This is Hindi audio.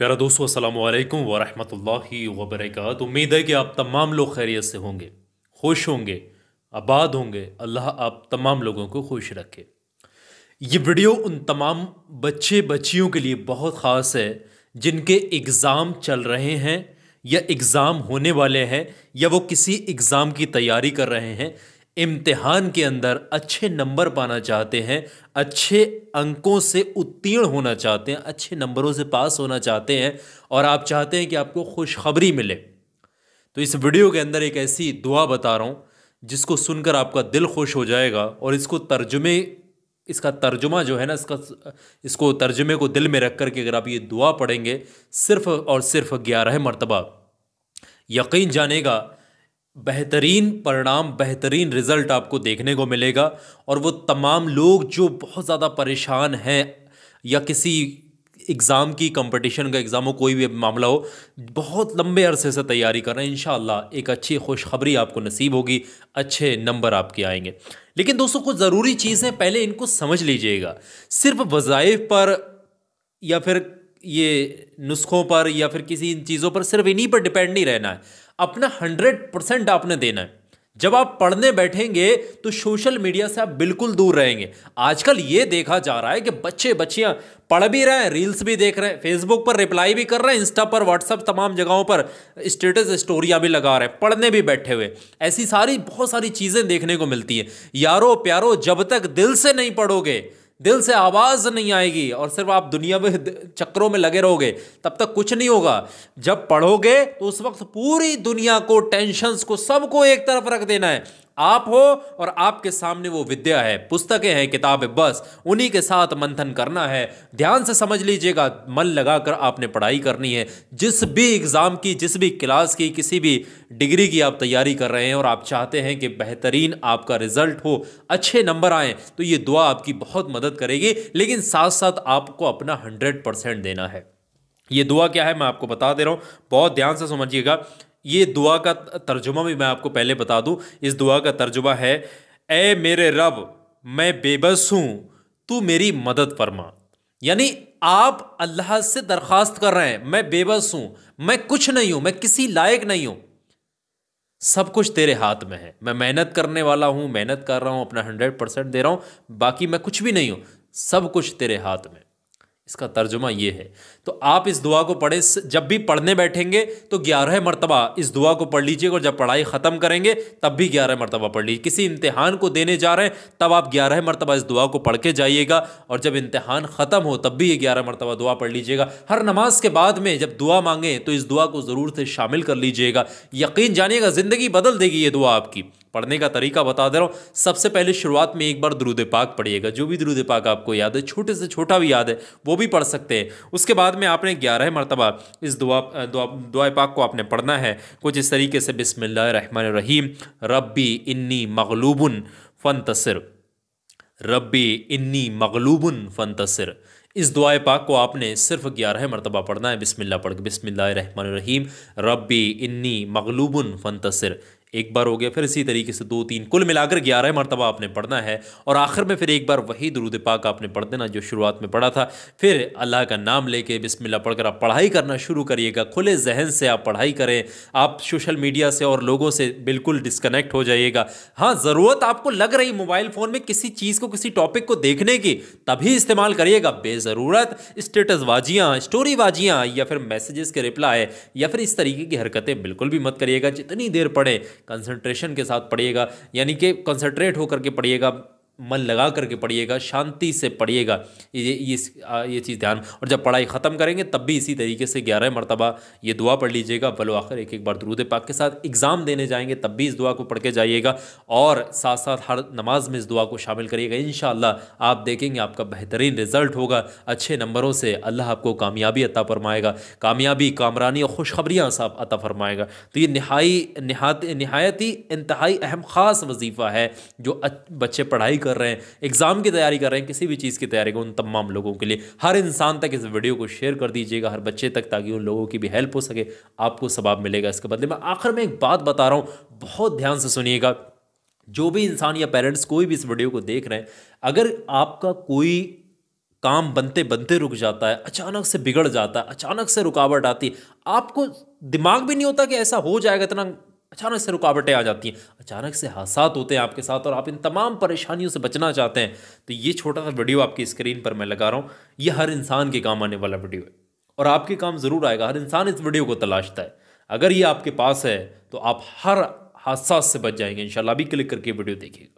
प्यारा दोस्तों अस्सलाम वालेकुम वरहमतुल्लाहि उम्मीद है कि आप तमाम लोग खैरियत से होंगे खुश होंगे आबाद होंगे अल्लाह आप तमाम लोगों को खुश रखे ये वीडियो उन तमाम बच्चे बच्चियों के लिए बहुत ख़ास है जिनके एग्ज़ाम चल रहे हैं या एग्ज़ाम होने वाले हैं या वो किसी एग्ज़ाम की तैयारी कर रहे हैं इम्तिहान के अंदर अच्छे नंबर पाना चाहते हैं अच्छे अंकों से उत्तीर्ण होना चाहते हैं अच्छे नंबरों से पास होना चाहते हैं और आप चाहते हैं कि आपको खुशखबरी मिले तो इस वीडियो के अंदर एक ऐसी दुआ बता रहा हूँ जिसको सुनकर आपका दिल खुश हो जाएगा और इसको तर्जुमे इसका तर्जुमा जो है ना इसका इसको तर्जुमे को दिल में रख कर के अगर आप ये दुआ पढ़ेंगे सिर्फ़ और सिर्फ़ ग्यारह मरतबा यकीन जानेगा बेहतरीन परिणाम बेहतरीन रिज़ल्ट आपको देखने को मिलेगा और वो तमाम लोग जो बहुत ज़्यादा परेशान हैं या किसी एग्ज़ाम की कंपटीशन का एग्ज़ाम हो कोई भी मामला हो बहुत लंबे अरसे से तैयारी कर रहे हैं इन एक अच्छी खुशखबरी आपको नसीब होगी अच्छे नंबर आपके आएंगे लेकिन दोस्तों कुछ ज़रूरी चीज़ें पहले इनको समझ लीजिएगा सिर्फ वज़ाइफ पर या फिर ये नुस्खों पर या फिर किसी इन चीज़ों पर सिर्फ इन्हीं पर डिपेंड नहीं रहना है अपना हंड्रेड परसेंट आपने देना है जब आप पढ़ने बैठेंगे तो सोशल मीडिया से आप बिल्कुल दूर रहेंगे आजकल ये देखा जा रहा है कि बच्चे बच्चियां पढ़ भी रहे हैं रील्स भी देख रहे हैं फेसबुक पर रिप्लाई भी कर रहे हैं इंस्टा पर व्हाट्सअप तमाम जगहों पर स्टेटस स्टोरियां भी लगा रहे हैं पढ़ने भी बैठे हुए ऐसी सारी बहुत सारी चीज़ें देखने को मिलती हैं यारो प्यारो जब तक दिल से नहीं पढ़ोगे दिल से आवाज़ नहीं आएगी और सिर्फ आप दुनिया में चक्रों में लगे रहोगे तब तक कुछ नहीं होगा जब पढ़ोगे तो उस वक्त पूरी दुनिया को टेंशन को सबको एक तरफ रख देना है आप हो और आपके सामने वो विद्या है पुस्तकें हैं किताबें बस उन्हीं के साथ मंथन करना है ध्यान से समझ लीजिएगा मन लगाकर आपने पढ़ाई करनी है जिस भी एग्ज़ाम की जिस भी क्लास की किसी भी डिग्री की आप तैयारी कर रहे हैं और आप चाहते हैं कि बेहतरीन आपका रिजल्ट हो अच्छे नंबर आए तो ये दुआ आपकी बहुत मदद करेगी लेकिन साथ साथ आपको अपना हंड्रेड परसेंट देना है ये दुआ क्या है मैं आपको बता दे रहा हूँ बहुत ध्यान से समझिएगा ये दुआ का तर्जुमा भी मैं आपको पहले बता दूं इस दुआ का तर्जुमा है ए मेरे रब मैं बेबस हूँ तू मेरी मदद फरमा यानी आप अल्लाह से दरख्वास्त कर रहे हैं मैं बेबस हूँ मैं कुछ नहीं हूँ मैं किसी लायक नहीं हूँ सब कुछ तेरे हाथ में है मैं मेहनत करने वाला हूँ मेहनत कर रहा हूँ अपना हंड्रेड परसेंट दे रहा हूँ बाकी मैं कुछ भी नहीं हूँ सब कुछ तेरे हाथ में इसका तर्जुमा ये है तो आप इस दुआ को पढ़े जब भी पढ़ने बैठेंगे तो ग्यारह मरतबा इस दुआ को पढ़ लीजिएगा और जब पढ़ाई ख़त्म करेंगे तब भी ग्यारह मरतबा पढ़ लीजिए किसी इम्तहान को देने जा रहे हैं तब आप ग्यारह मरतबा इस दुआ को पढ़ के जाइएगा और जब इम्तहान ख़त्म हो तब भी ये ग्यारह मरतबा दुआ पढ़ लीजिएगा हर नमाज के बाद में जब दुआ मांगें तो इस दुआ को ज़रूर से शामिल कर लीजिएगा यकीन जानिएगा ज़िंदगी बदल देगी ये दुआ आपकी पढ़ने का तरीका बता दे रहा हूँ सबसे पहले शुरुआत में एक बार द्रुद पाक पढ़िएगा जो भी द्रुद पाक आपको याद है छोटे से छोटा भी याद है वो भी पढ़ सकते हैं उसके बाद में आपने ग्यारह मरतबा इस दुआ दुआ दुआ पाक को आपने पढ़ना है कुछ इस तरीके से बिसमिल्ल रहीम रब्बी इन्नी मगलूबन फ़न तसर रब्बी इन्नी मगलूबन फ़न तसर इस दुआ पाक को आपने सिर्फ ग्यारह मरतबा पढ़ना है बिसमिल्ला पढ़ बिसमिल्ल रहीम रब्बी इन्नी मगलूबन फ़न तसर एक बार हो गया फिर इसी तरीके से दो तीन कुल मिलाकर ग्यारह मरतबा आपने पढ़ना है और आखिर में फिर एक बार वही दरूद पाक आपने पढ़ देना जो शुरुआत में पढ़ा था फिर अल्लाह का नाम लेके बिस्मिल्लाह पढ़कर आप पढ़ाई करना शुरू करिएगा खुले जहन से आप पढ़ाई करें आप सोशल मीडिया से और लोगों से बिल्कुल डिस्कनेक्ट हो जाइएगा हाँ ज़रूरत आपको लग रही मोबाइल फ़ोन में किसी चीज़ को किसी टॉपिक को देखने की तभी इस्तेमाल करिएगा बेज़रूरत स्टेटस बाजियाँ स्टोरी बाजियाँ या फिर मैसेजेस के रिप्लाई या फिर इस तरीके की हरकतें बिल्कुल भी मत करिएगा जितनी देर पढ़ें कंसंट्रेशन के साथ पढ़िएगा यानी कि कंसंट्रेट होकर के पढ़िएगा मन लगा करके पढ़िएगा शांति से पढ़िएगा ये ये ये चीज़ ध्यान और जब पढ़ाई ख़त्म करेंगे तब भी इसी तरीके से ग्यारह मरतबा ये दुआ पढ़ लीजिएगा बलो आखिर एक एक बार दरूद पाक के साथ एग्ज़ाम देने जाएंगे तब भी इस दुआ को पढ़ के जाइएगा और साथ साथ हर नमाज में इस दुआ को शामिल करिएगा इन आप देखेंगे आपका बेहतरीन रिजल्ट होगा अच्छे नंबरों से अल्लाह आपको कामयाबी अता फरमाएगा कामयाबी कामरानी और खुशखबरियाँ साफ अता फरमाएगा तो ये नहाई नहायत ही इंतहाई अहम ख़ास वजीफ़ा है जो बच्चे पढ़ाई कर रहे हैं एग्ज़ाम की तैयारी कर रहे हैं किसी भी चीज़ की तैयारी को उन तमाम लोगों के लिए हर इंसान तक इस वीडियो को शेयर कर दीजिएगा हर बच्चे तक ताकि उन लोगों की भी हेल्प हो सके आपको सबाब मिलेगा इसके बदले में आखिर में एक बात बता रहा हूँ बहुत ध्यान से सुनिएगा जो भी इंसान या पेरेंट्स कोई भी इस वीडियो को देख रहे हैं अगर आपका कोई काम बनते बनते रुक जाता है अचानक से बिगड़ जाता है अचानक से रुकावट आती है आपको दिमाग भी नहीं होता कि ऐसा हो जाएगा इतना अचानक से रुकावटें आ जाती हैं अचानक से हादसा होते हैं आपके साथ और आप इन तमाम परेशानियों से बचना चाहते हैं तो ये छोटा सा वीडियो आपकी स्क्रीन पर मैं लगा रहा हूँ ये हर इंसान के काम आने वाला वीडियो है और आपके काम ज़रूर आएगा हर इंसान इस वीडियो को तलाशता है अगर ये आपके पास है तो आप हर हादसा से बच जाएंगे इन भी क्लिक करके वीडियो देखिएगा